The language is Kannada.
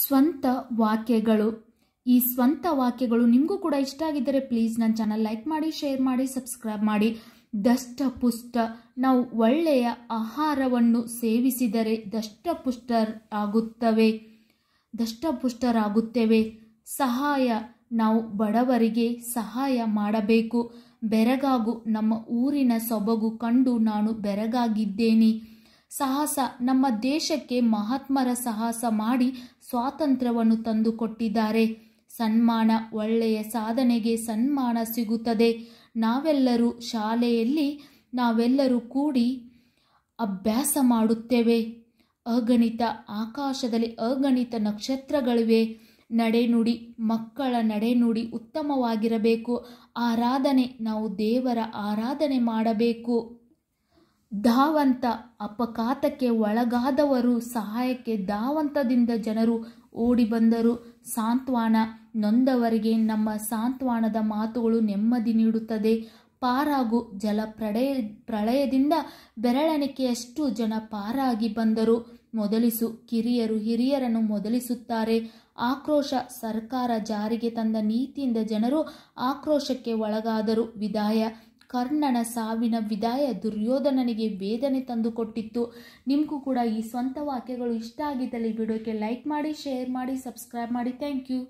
ಸ್ವಂತ ವಾಕ್ಯಗಳು ಈ ಸ್ವಂತ ವಾಕ್ಯಗಳು ನಿಮಗೂ ಕೂಡ ಇಷ್ಟ ಆಗಿದ್ದರೆ ಪ್ಲೀಸ್ ನನ್ನ ಚಾನಲ್ ಲೈಕ್ ಮಾಡಿ ಶೇರ್ ಮಾಡಿ ಸಬ್ಸ್ಕ್ರೈಬ್ ಮಾಡಿ ದಷ್ಟ ಪುಷ್ಟ ನಾವು ಒಳ್ಳೆಯ ಆಹಾರವನ್ನು ಸೇವಿಸಿದರೆ ದಷ್ಟಪುಷ್ಟರ್ ಆಗುತ್ತವೆ ದಷ್ಟಪುಷ್ಟರಾಗುತ್ತೇವೆ ಸಹಾಯ ನಾವು ಬಡವರಿಗೆ ಸಹಾಯ ಮಾಡಬೇಕು ಬೆರಗಾಗು ನಮ್ಮ ಊರಿನ ಸೊಬಗು ಕಂಡು ನಾನು ಬೆರಗಾಗಿದ್ದೇನೆ ಸಾಹಸ ನಮ್ಮ ದೇಶಕ್ಕೆ ಮಹಾತ್ಮರ ಸಾಹಸ ಮಾಡಿ ಸ್ವಾತಂತ್ರ್ಯವನ್ನು ತಂದುಕೊಟ್ಟಿದ್ದಾರೆ ಸನ್ಮಾನ ಒಳ್ಳೆಯ ಸಾಧನೆಗೆ ಸನ್ಮಾನ ಸಿಗುತ್ತದೆ ನಾವೆಲ್ಲರೂ ಶಾಲೆಯಲ್ಲಿ ನಾವೆಲ್ಲರೂ ಕೂಡಿ ಅಭ್ಯಾಸ ಮಾಡುತ್ತೇವೆ ಅಗಣಿತ ಆಕಾಶದಲ್ಲಿ ಅಗಣಿತ ನಕ್ಷತ್ರಗಳಿವೆ ನಡೆನುಡಿ ಮಕ್ಕಳ ನಡೆನುಡಿ ಉತ್ತಮವಾಗಿರಬೇಕು ಆರಾಧನೆ ನಾವು ದೇವರ ಆರಾಧನೆ ಮಾಡಬೇಕು ಧಾವಂತ ಅಪಘಾತಕ್ಕೆ ಒಳಗಾದವರು ಸಹಾಯಕ್ಕೆ ಧಾವಂತದಿಂದ ಜನರು ಓಡಿ ಬಂದರು ಸಾಂತ್ವಾನ ನೊಂದವರಿಗೆ ನಮ್ಮ ಸಾಂತ್ವಾನದ ಮಾತುಗಳು ನೆಮ್ಮದಿ ನೀಡುತ್ತದೆ ಪಾರಾಗು ಜಲ ಪ್ರಳಯ ಪ್ರಳಯದಿಂದ ಬೆರಳೆಣಿಕೆಯಷ್ಟು ಜನ ಪಾರಾಗಿ ಬಂದರು ಮೊದಲಿಸು ಕಿರಿಯರು ಹಿರಿಯರನ್ನು ಮೊದಲಿಸುತ್ತಾರೆ ಆಕ್ರೋಶ ಸರ್ಕಾರ ಜಾರಿಗೆ ತಂದ ನೀತಿಯಿಂದ ಜನರು ಆಕ್ರೋಶಕ್ಕೆ ಒಳಗಾದರು ವಿದಾಯ ಕರ್ಣನ ಸಾವಿನ ವಿದಾಯ ದುರ್ಯೋಧನನಿಗೆ ವೇದನೆ ತಂದುಕೊಟ್ಟಿತ್ತು ನಿಮಗೂ ಕೂಡ ಈ ಸ್ವಂತ ವಾಕ್ಯಗಳು ಇಷ್ಟ ಆಗಿದ್ದಲ್ಲಿ ವಿಡಿಯೋಕ್ಕೆ ಲೈಕ್ ಮಾಡಿ ಶೇರ್ ಮಾಡಿ ಸಬ್ಸ್ಕ್ರೈಬ್ ಮಾಡಿ ಥ್ಯಾಂಕ್ ಯು